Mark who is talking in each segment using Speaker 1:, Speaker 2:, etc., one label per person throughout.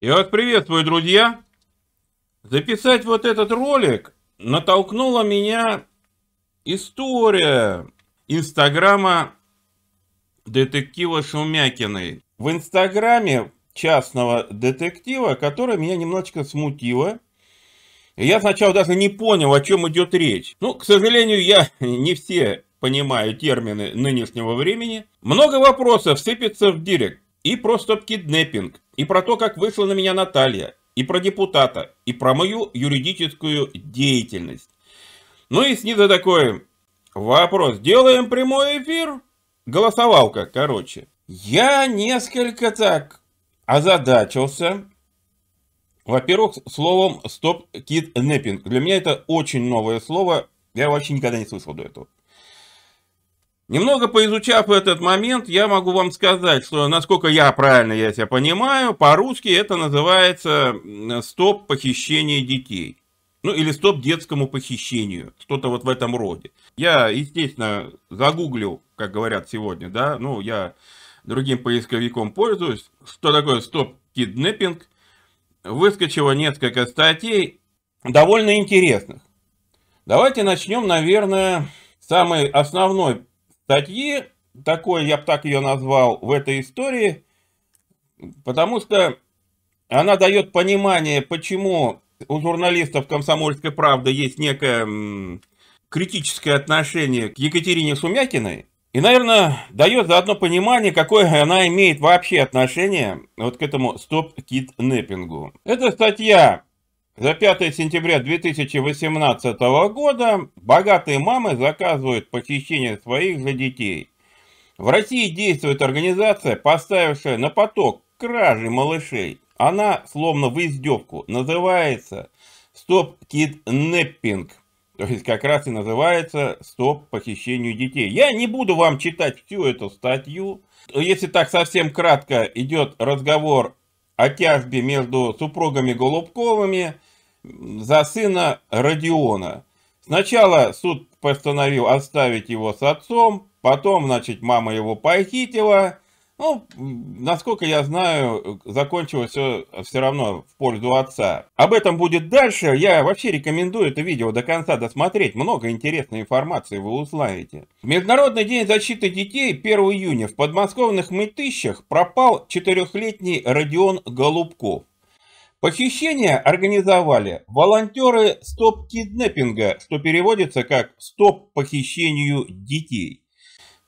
Speaker 1: Я вас приветствую, друзья! Записать вот этот ролик натолкнула меня история инстаграма детектива Шумякиной. В инстаграме частного детектива, которая меня немножечко смутила. Я сначала даже не понял, о чем идет речь. Ну, к сожалению, я не все понимая термины нынешнего времени, много вопросов сыпется в директ. И про стоп-киднеппинг, и про то, как вышла на меня Наталья, и про депутата, и про мою юридическую деятельность. Ну и снизу такое, вопрос, делаем прямой эфир? Голосовалка, короче. Я несколько так озадачился. Во-первых, словом стоп-киднеппинг. Для меня это очень новое слово, я вообще никогда не слышал до этого. Немного поизучав этот момент, я могу вам сказать, что, насколько я правильно я себя понимаю, по-русски это называется стоп похищение детей. Ну или стоп детскому похищению, что-то вот в этом роде. Я, естественно, загуглил, как говорят сегодня, да, ну я другим поисковиком пользуюсь, что такое стоп киднеппинг. Выскочило несколько статей, довольно интересных. Давайте начнем, наверное, самый основной статьи, такой, я бы так ее назвал, в этой истории, потому что она дает понимание, почему у журналистов «Комсомольской правды» есть некое критическое отношение к Екатерине Сумякиной и, наверное, дает заодно понимание, какое она имеет вообще отношение вот к этому стоп-киднеппингу. кит Эта статья за 5 сентября 2018 года богатые мамы заказывают похищение своих же детей. В России действует организация, поставившая на поток кражи малышей. Она, словно в издевку, называется «Стоп киднеппинг». То есть как раз и называется «Стоп похищению детей». Я не буду вам читать всю эту статью. Если так совсем кратко идет разговор о тяжбе между супругами Голубковыми, за сына Родиона. Сначала суд постановил оставить его с отцом, потом, значит, мама его похитила. Ну, насколько я знаю, закончилось все, все равно в пользу отца. Об этом будет дальше. Я вообще рекомендую это видео до конца досмотреть. Много интересной информации вы узнаете. Международный день защиты детей 1 июня в подмосковных Мытыщах пропал четырехлетний Родион Голубков. Похищение организовали волонтеры стоп-киднеппинга, что переводится как «стоп похищению детей».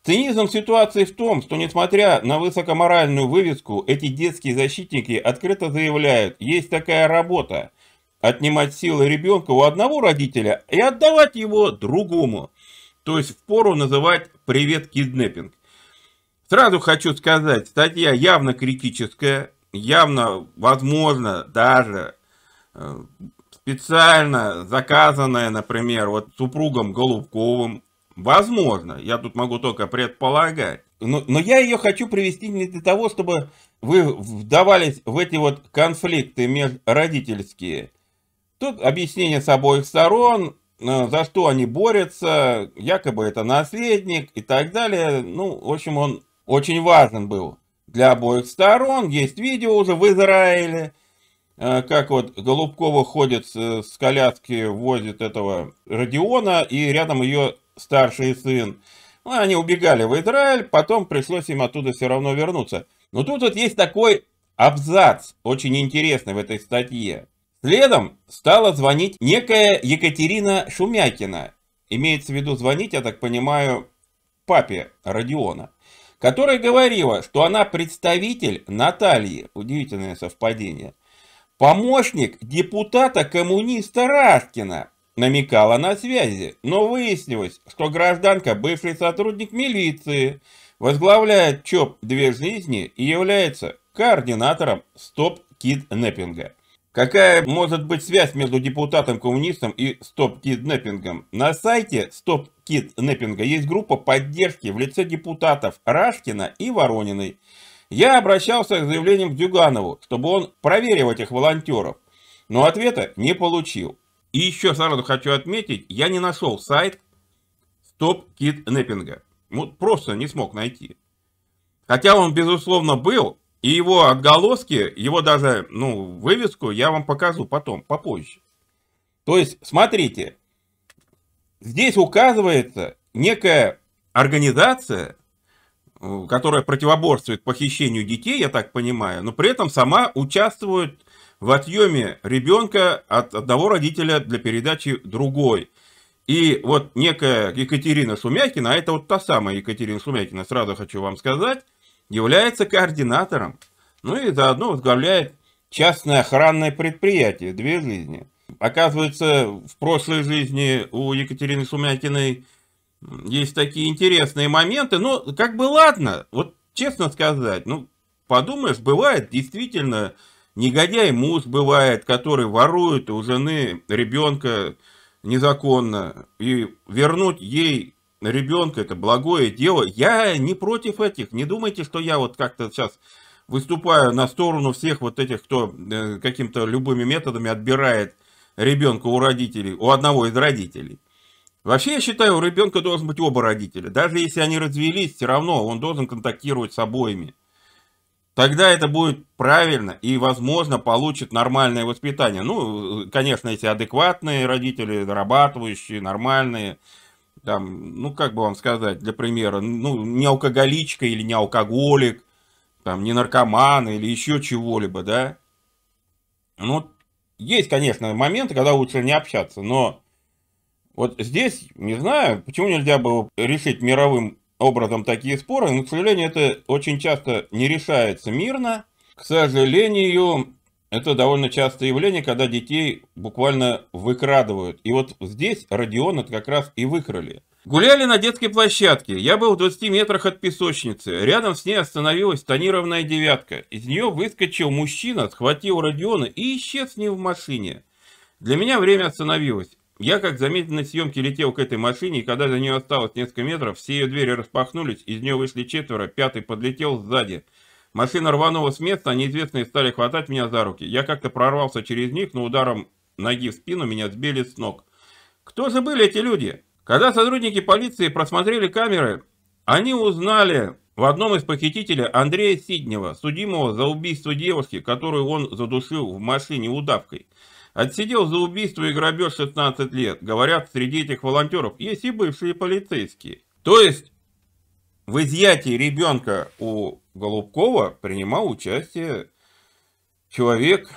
Speaker 1: Цинизм ситуации в том, что несмотря на высокоморальную вывеску, эти детские защитники открыто заявляют, есть такая работа – отнимать силы ребенка у одного родителя и отдавать его другому. То есть впору называть «привет киднеппинг». Сразу хочу сказать, статья явно критическая, явно, возможно, даже э, специально заказанное, например, вот супругом Голубковым, возможно, я тут могу только предполагать, но, но я ее хочу привести не для того, чтобы вы вдавались в эти вот конфликты родительские. Тут объяснение с обоих сторон, э, за что они борются, якобы это наследник и так далее. Ну, в общем, он очень важен был для обоих сторон. Есть видео уже в Израиле, а, как вот Голубкова ходит с коляски, возит этого Родиона, и рядом ее старший сын. Ну, они убегали в Израиль, потом пришлось им оттуда все равно вернуться. Но тут вот есть такой абзац, очень интересный в этой статье. Следом стала звонить некая Екатерина Шумякина. Имеется в виду звонить, я так понимаю, папе Родиона которая говорила, что она представитель Натальи, удивительное совпадение, помощник депутата-коммуниста Раскина, намекала на связи, но выяснилось, что гражданка бывший сотрудник милиции, возглавляет ЧОП «Две жизни» и является координатором стоп-киднеппинга. Какая может быть связь между депутатом-коммунистом и стоп-киднеппингом? На сайте стоп-киднеппинга есть группа поддержки в лице депутатов Рашкина и Ворониной. Я обращался к заявлением к Дюганову, чтобы он проверил этих волонтеров, но ответа не получил. И еще сразу хочу отметить, я не нашел сайт стоп-киднеппинга. Вот просто не смог найти. Хотя он, безусловно, был, и его отголоски, его даже, ну, вывеску я вам покажу потом, попозже. То есть, смотрите, здесь указывается некая организация, которая противоборствует похищению детей, я так понимаю, но при этом сама участвует в отъеме ребенка от одного родителя для передачи другой. И вот некая Екатерина Шумякина, а это вот та самая Екатерина Шумякина, сразу хочу вам сказать, является координатором. Ну и заодно возглавляет частное охранное предприятие «Две жизни». Оказывается, в прошлой жизни у Екатерины Сумятиной есть такие интересные моменты. Ну, как бы ладно, вот честно сказать, ну, подумаешь, бывает действительно негодяй мус, бывает, который ворует у жены ребенка незаконно, и вернуть ей ребенка, это благое дело. Я не против этих, не думайте, что я вот как-то сейчас выступаю на сторону всех вот этих, кто э, каким-то любыми методами отбирает ребенка у родителей, у одного из родителей. Вообще, я считаю, у ребенка должен быть оба родителя. Даже если они развелись, все равно он должен контактировать с обоими. Тогда это будет правильно и, возможно, получит нормальное воспитание. Ну, э, конечно, если адекватные родители, зарабатывающие, нормальные, там, ну как бы вам сказать, для примера, ну не алкоголичка или не алкоголик, там не наркоман или еще чего-либо, да. Ну, есть, конечно, моменты, когда лучше не общаться, но вот здесь, не знаю, почему нельзя было решить мировым образом такие споры, но, к сожалению, это очень часто не решается мирно. К сожалению, это довольно частое явление, когда детей буквально выкрадывают. И вот здесь Родиона как раз и выкрали. Гуляли на детской площадке. Я был в 20 метрах от песочницы. Рядом с ней остановилась тонированная девятка. Из нее выскочил мужчина, схватил Родиона и исчез с ним в машине. Для меня время остановилось. Я, как на съемке летел к этой машине, и когда за нее осталось несколько метров, все ее двери распахнулись, из нее вышли четверо, пятый подлетел сзади – Машина рванула с места, неизвестные стали хватать меня за руки. Я как-то прорвался через них, но ударом ноги в спину меня сбили с ног. Кто же были эти люди? Когда сотрудники полиции просмотрели камеры, они узнали в одном из похитителей Андрея Сиднева, судимого за убийство девушки, которую он задушил в машине удавкой. Отсидел за убийство и грабеж 16 лет. Говорят, среди этих волонтеров есть и бывшие полицейские. То есть, в изъятии ребенка у Голубкова принимал участие человек,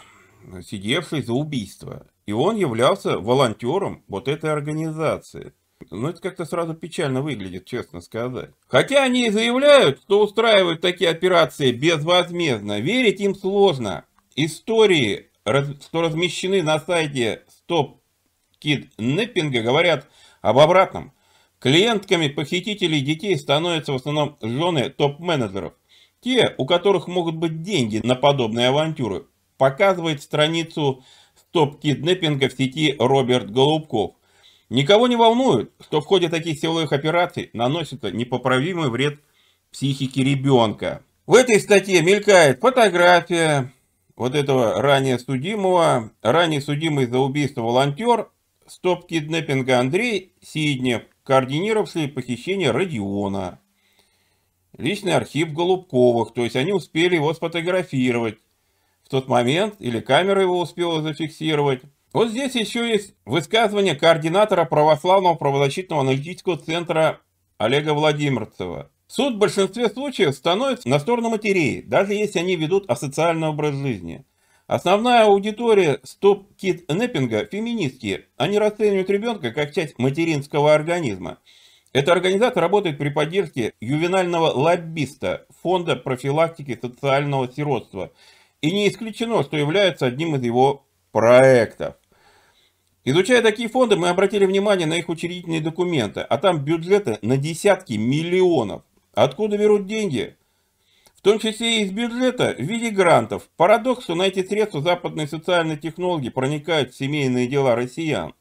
Speaker 1: сидевший за убийство. И он являлся волонтером вот этой организации. Ну, это как-то сразу печально выглядит, честно сказать. Хотя они и заявляют, что устраивают такие операции безвозмездно. Верить им сложно. Истории, что размещены на сайте Stop Kidnapping, говорят об обратном. Клиентками похитителей детей становятся в основном жены топ-менеджеров. Те, у которых могут быть деньги на подобные авантюры, показывает страницу стоп-киднеппинга в сети Роберт Голубков. Никого не волнует, что в ходе таких силовых операций наносится непоправимый вред психике ребенка. В этой статье мелькает фотография вот этого ранее судимого, ранее судимый за убийство волонтер стоп-киднеппинга Андрей Сиднев координировавшие похищение Родиона. Личный архив Голубковых, то есть они успели его сфотографировать в тот момент, или камера его успела зафиксировать. Вот здесь еще есть высказывание координатора православного правозащитного аналитического центра Олега Владимирцева. Суд в большинстве случаев становится на сторону матерей, даже если они ведут асоциальный образ жизни. Основная аудитория стоп-кид-неппинга – феминистки. Они расценивают ребенка как часть материнского организма. Эта организация работает при поддержке ювенального лоббиста Фонда профилактики социального сиротства. И не исключено, что является одним из его проектов. Изучая такие фонды, мы обратили внимание на их учредительные документы, а там бюджеты на десятки миллионов. Откуда берут деньги? в том числе и из бюджета в виде грантов. Парадокс, что на эти средства западные социальные технологии проникают в семейные дела россиян.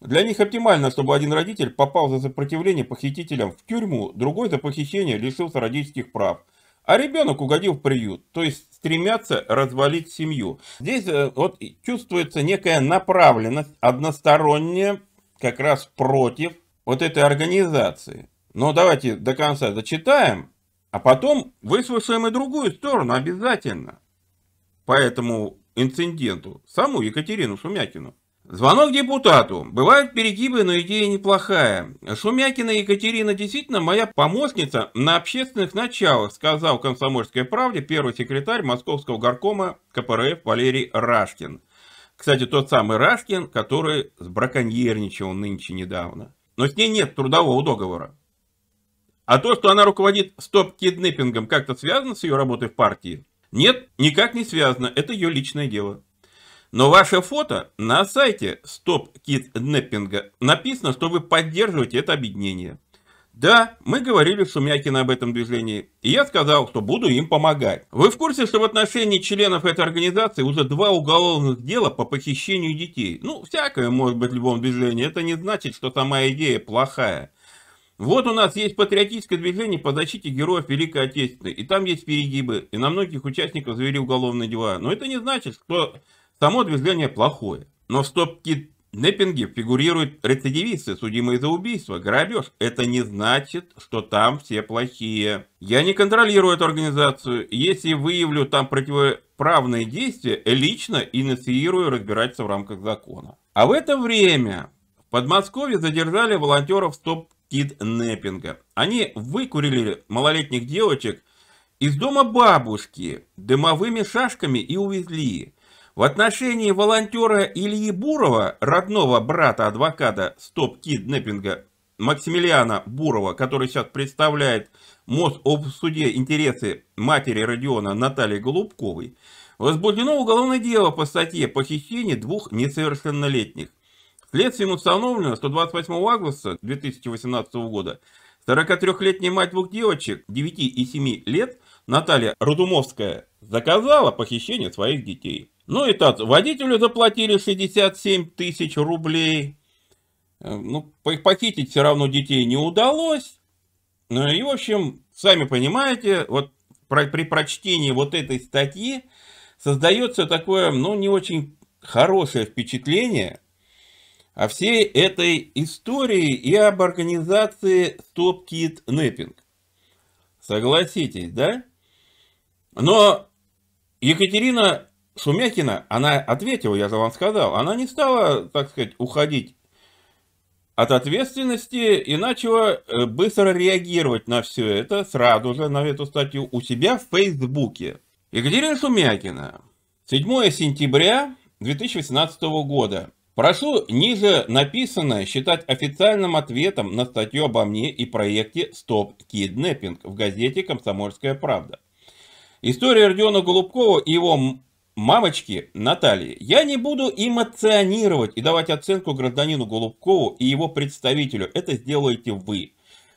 Speaker 1: Для них оптимально, чтобы один родитель попал за сопротивление похитителям в тюрьму, другой за похищение лишился родительских прав. А ребенок угодил в приют, то есть стремятся развалить семью. Здесь э, вот чувствуется некая направленность, односторонняя, как раз против вот этой организации. Но давайте до конца зачитаем, а потом выслушаем и другую сторону обязательно. По этому инциденту, саму Екатерину Шумякину. Звонок депутату. Бывают перегибы, но идея неплохая. Шумякина Екатерина действительно моя помощница на общественных началах, сказал комсомольской правде первый секретарь московского горкома КПРФ Валерий Рашкин. Кстати, тот самый Рашкин, который сбраконьерничал нынче недавно. Но с ней нет трудового договора. А то, что она руководит стоп-киднеппингом, как-то связано с ее работой в партии? Нет, никак не связано, это ее личное дело. Но ваше фото на сайте стоп-киднеппинга написано, что вы поддерживаете это объединение. Да, мы говорили в Шумякино об этом движении, и я сказал, что буду им помогать. Вы в курсе, что в отношении членов этой организации уже два уголовных дела по похищению детей? Ну, всякое может быть в любом движении, это не значит, что сама идея плохая. Вот у нас есть патриотическое движение по защите героев Великой Отечественной, и там есть перегибы, и на многих участников завели уголовные дела. Но это не значит, что само движение плохое. Но в стопке киднеппинге фигурируют рецидивисты, судимые за убийство, грабеж. Это не значит, что там все плохие. Я не контролирую эту организацию. Если выявлю там противоправные действия, лично инициирую разбираться в рамках закона. А в это время в Подмосковье задержали волонтеров стоп киднеппинга. Они выкурили малолетних девочек из дома бабушки дымовыми шашками и увезли. В отношении волонтера Ильи Бурова, родного брата адвоката стоп-киднеппинга Максимилиана Бурова, который сейчас представляет Мособсуде интересы матери Родиона Натальи Голубковой, возбуждено уголовное дело по статье «Похищение двух несовершеннолетних». Следствием установлено, что 28 августа 2018 года 43-летняя мать двух девочек 9 и 7 лет Наталья Рудумовская заказала похищение своих детей. Ну и так, водителю заплатили 67 тысяч рублей. Э, ну, похитить все равно детей не удалось. Ну и в общем, сами понимаете, вот при прочтении вот этой статьи создается такое, ну, не очень хорошее впечатление – о всей этой истории и об организации Stop Kid Napping. Согласитесь, да? Но Екатерина Шумякина, она ответила, я же вам сказал, она не стала, так сказать, уходить от ответственности и начала э, быстро реагировать на все это, сразу же на эту статью, у себя в Фейсбуке. Екатерина Шумякина, 7 сентября 2018 года. Прошу ниже написанное считать официальным ответом на статью обо мне и проекте «Стоп киднеппинг» в газете «Комсомольская правда». История Родиона Голубкова и его мамочки Натальи. Я не буду эмоционировать и давать оценку гражданину Голубкову и его представителю. Это сделаете вы.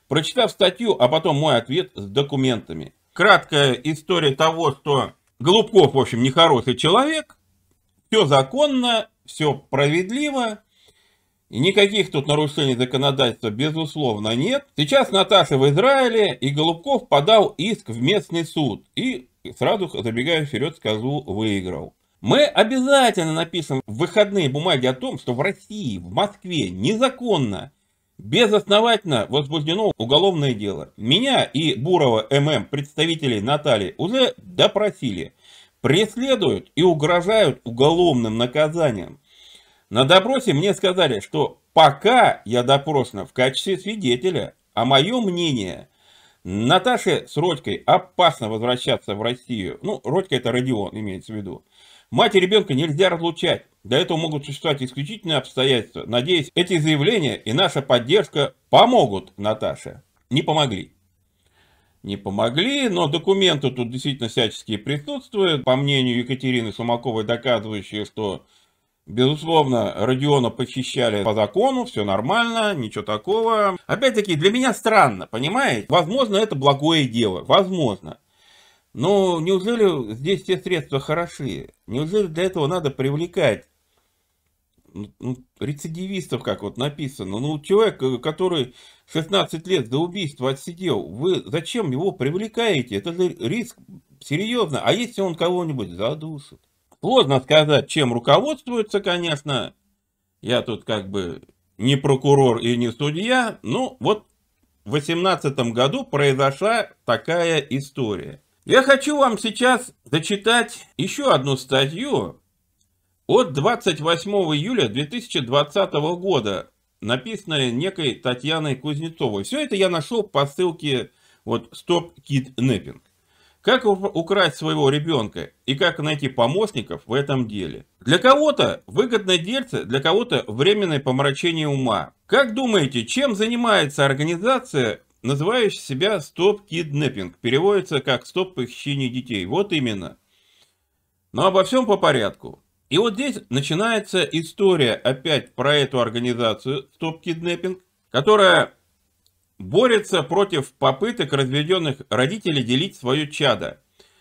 Speaker 1: Прочитав статью, а потом мой ответ с документами. Краткая история того, что Голубков, в общем, нехороший человек. Все законно, все справедливо, и никаких тут нарушений законодательства, безусловно, нет. Сейчас Наташа в Израиле, и Голубков подал иск в местный суд. И сразу, забегая вперед, скажу, выиграл. Мы обязательно напишем в выходные бумаги о том, что в России, в Москве незаконно, безосновательно возбуждено уголовное дело. Меня и Бурова ММ, представителей Натальи, уже допросили. Преследуют и угрожают уголовным наказанием. На допросе мне сказали, что пока я допрошена в качестве свидетеля, а мое мнение, Наташе с Родькой опасно возвращаться в Россию. Ну, Родька это Родион, имеется в виду. Мать и ребенка нельзя разлучать. До этого могут существовать исключительные обстоятельства. Надеюсь, эти заявления и наша поддержка помогут Наташе. Не помогли. Не помогли, но документы тут действительно всячески присутствуют. По мнению Екатерины Сумаковой, доказывающие, что Безусловно, Родиона похищали по закону, все нормально, ничего такого. Опять-таки, для меня странно, понимаете? Возможно, это благое дело, возможно. Но неужели здесь все средства хороши? Неужели для этого надо привлекать ну, ну рецидивистов, как вот написано? Ну, человек, э, который 16 лет до убийства отсидел, вы зачем его привлекаете? Это же риск, серьезно. А если он кого-нибудь задушит? Сложно сказать, чем руководствуется, конечно. Я тут как бы не прокурор и не судья. Ну, вот в 18 году произошла такая история. Я хочу вам сейчас зачитать еще одну статью от 28 июля 2020 года, написанной некой Татьяной Кузнецовой. Все это я нашел по ссылке вот «Stop Kidnapping». Как украсть своего ребенка и как найти помощников в этом деле? Для кого-то выгодное дельце, для кого-то временное помрачение ума. Как думаете, чем занимается организация, называющая себя Stop Kidnapping? Переводится как Стоп похищение детей. Вот именно. Но обо всем по порядку. И вот здесь начинается история опять про эту организацию Stop Kidnapping, которая борется против попыток разведенных родителей делить свое чадо.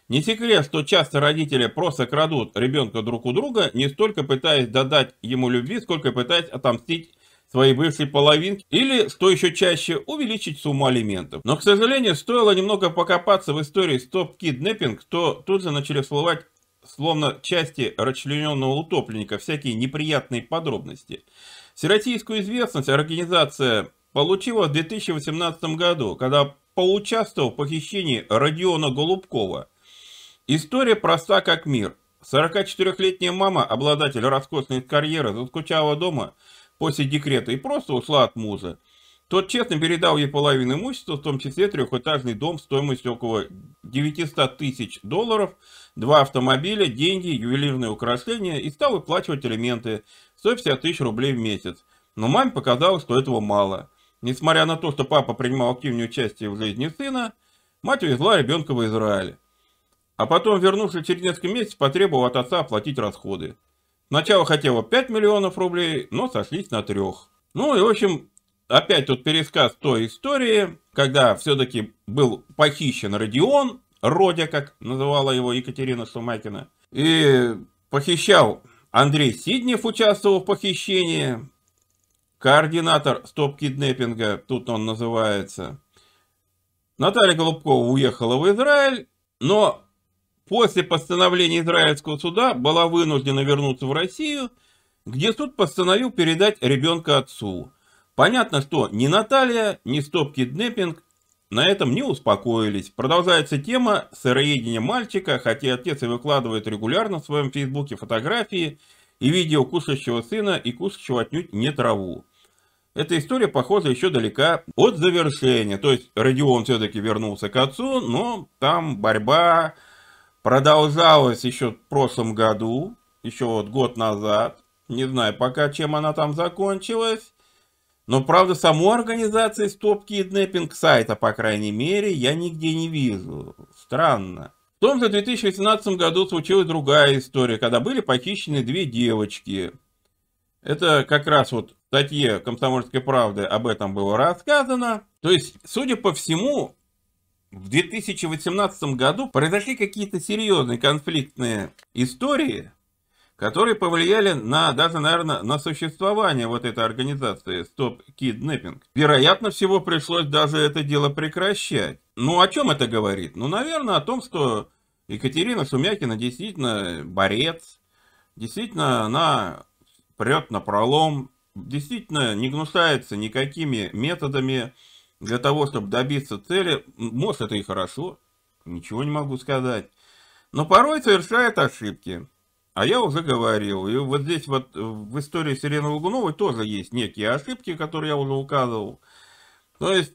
Speaker 1: Не секрет, что часто родители просто крадут ребенка друг у друга, не столько пытаясь додать ему любви, сколько пытаясь отомстить своей бывшей половинке или, что еще чаще, увеличить сумму алиментов. Но, к сожалению, стоило немного покопаться в истории стоп-киднеппинг, то тут же начали всплывать словно части расчлененного утопленника, всякие неприятные подробности. Всероссийскую известность организация получила в 2018 году, когда поучаствовал в похищении Родиона Голубкова. История проста как мир. 44-летняя мама, обладатель роскошной карьеры, заскучала дома после декрета и просто ушла от муза. Тот честно передал ей половину имущества, в том числе трехэтажный дом стоимостью около 900 тысяч долларов, два автомобиля, деньги, ювелирные украшения и стал выплачивать элементы 150 тысяч рублей в месяц. Но маме показалось, что этого мало. Несмотря на то, что папа принимал активное участие в жизни сына, мать увезла ребенка в Израиль. А потом, вернувшись через несколько месяцев, потребовал от отца оплатить расходы. Сначала хотела 5 миллионов рублей, но сошлись на трех. Ну и в общем, опять тут пересказ той истории, когда все-таки был похищен Родион, Родя, как называла его Екатерина Шумакина, и похищал Андрей Сиднев, участвовал в похищении, координатор стоп-киднеппинга, тут он называется. Наталья Голубкова уехала в Израиль, но после постановления израильского суда была вынуждена вернуться в Россию, где суд постановил передать ребенка отцу. Понятно, что ни Наталья, ни стоп-киднеппинг на этом не успокоились. Продолжается тема сыроедения мальчика, хотя отец и выкладывает регулярно в своем фейсбуке фотографии и видео кушающего сына и кушающего отнюдь не траву. Эта история, похоже, еще далека от завершения. То есть Родион все-таки вернулся к отцу, но там борьба продолжалась еще в прошлом году, еще вот год назад. Не знаю пока, чем она там закончилась. Но, правда, саму организацию стоп-киднеппинг сайта, по крайней мере, я нигде не вижу. Странно. В том же 2018 году случилась другая история, когда были похищены две девочки. Это как раз вот статье «Комсомольской правды» об этом было рассказано. То есть, судя по всему, в 2018 году произошли какие-то серьезные конфликтные истории, которые повлияли на, даже, наверное, на существование вот этой организации Stop Kidnapping. Вероятно, всего пришлось даже это дело прекращать. Ну, о чем это говорит? Ну, наверное, о том, что Екатерина Сумякина действительно борец, действительно она прет на пролом, действительно не гнушается никакими методами для того, чтобы добиться цели. Может, это и хорошо, ничего не могу сказать. Но порой совершает ошибки. А я уже говорил, и вот здесь вот в истории Сирены Лугуновой тоже есть некие ошибки, которые я уже указывал. То есть,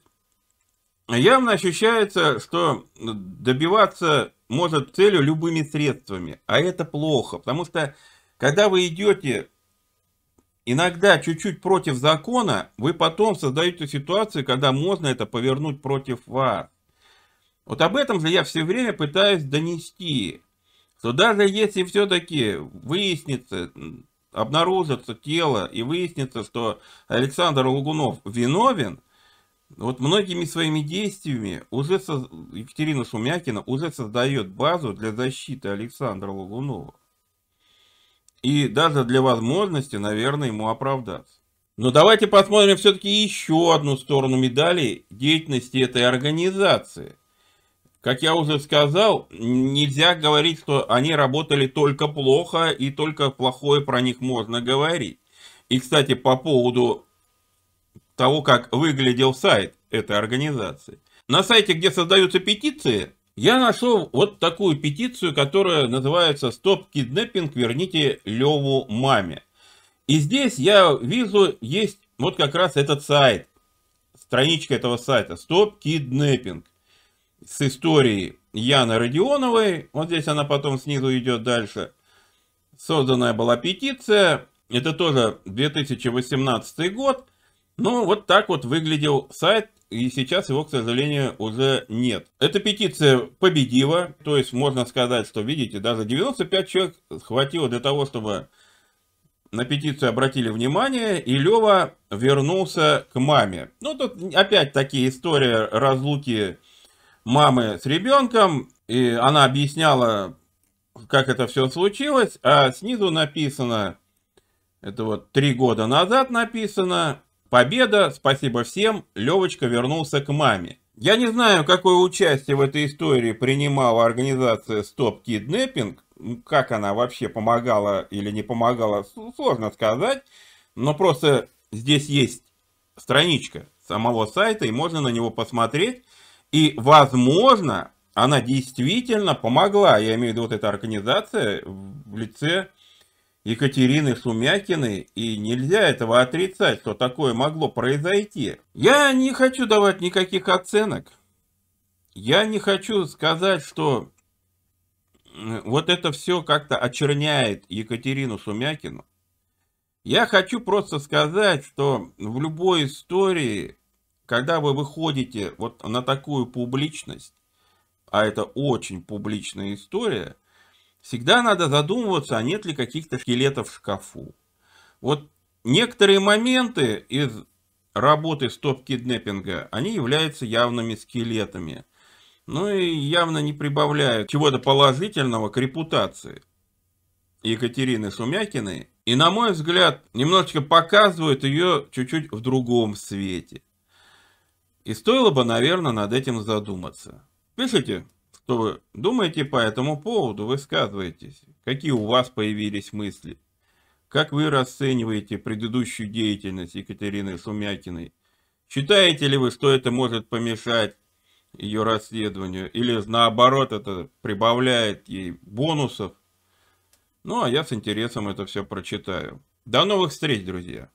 Speaker 1: явно ощущается, что добиваться может целью любыми средствами, а это плохо, потому что, когда вы идете иногда чуть-чуть против закона, вы потом создаете ситуацию, когда можно это повернуть против вас. Вот об этом же я все время пытаюсь донести, что даже если все-таки выяснится, обнаружится тело и выяснится, что Александр Лугунов виновен, вот многими своими действиями уже со... Екатерина Шумякина уже создает базу для защиты Александра Лугунова и даже для возможности, наверное, ему оправдаться. Но давайте посмотрим все-таки еще одну сторону медали деятельности этой организации. Как я уже сказал, нельзя говорить, что они работали только плохо и только плохое про них можно говорить. И, кстати, по поводу того, как выглядел сайт этой организации. На сайте, где создаются петиции, я нашел вот такую петицию, которая называется «Стоп киднеппинг, верните Леву маме». И здесь я вижу, есть вот как раз этот сайт, страничка этого сайта «Стоп киднеппинг» с историей Яны Родионовой. Вот здесь она потом снизу идет дальше. Созданная была петиция. Это тоже 2018 год. Ну, вот так вот выглядел сайт и сейчас его, к сожалению, уже нет. Эта петиция победила, то есть можно сказать, что, видите, даже 95 человек хватило для того, чтобы на петицию обратили внимание, и Лева вернулся к маме. Ну, тут опять такие история разлуки мамы с ребенком, и она объясняла, как это все случилось, а снизу написано, это вот три года назад написано, Победа, спасибо всем, Левочка вернулся к маме. Я не знаю, какое участие в этой истории принимала организация Stop Kidnapping, как она вообще помогала или не помогала, сложно сказать, но просто здесь есть страничка самого сайта, и можно на него посмотреть, и, возможно, она действительно помогла, я имею в виду вот эта организация в лице Екатерины Шумякиной, и нельзя этого отрицать, что такое могло произойти. Я не хочу давать никаких оценок. Я не хочу сказать, что вот это все как-то очерняет Екатерину Шумякину. Я хочу просто сказать, что в любой истории, когда вы выходите вот на такую публичность, а это очень публичная история, Всегда надо задумываться, а нет ли каких-то скелетов в шкафу. Вот некоторые моменты из работы стоп-киднеппинга, они являются явными скелетами. Ну и явно не прибавляют чего-то положительного к репутации Екатерины Шумякиной. И, на мой взгляд, немножечко показывают ее чуть-чуть в другом свете. И стоило бы, наверное, над этим задуматься. Пишите что вы думаете по этому поводу, высказываетесь, какие у вас появились мысли, как вы расцениваете предыдущую деятельность Екатерины Сумякиной, считаете ли вы, что это может помешать ее расследованию, или наоборот это прибавляет ей бонусов. Ну а я с интересом это все прочитаю. До новых встреч, друзья!